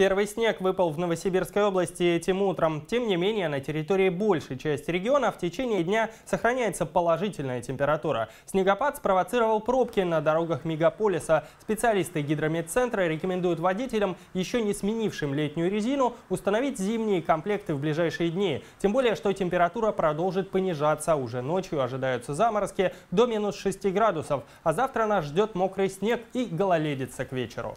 Первый снег выпал в Новосибирской области этим утром. Тем не менее, на территории большей части региона в течение дня сохраняется положительная температура. Снегопад спровоцировал пробки на дорогах мегаполиса. Специалисты гидромедцентра рекомендуют водителям, еще не сменившим летнюю резину, установить зимние комплекты в ближайшие дни. Тем более, что температура продолжит понижаться. Уже ночью ожидаются заморозки до минус 6 градусов. А завтра нас ждет мокрый снег и гололедица к вечеру.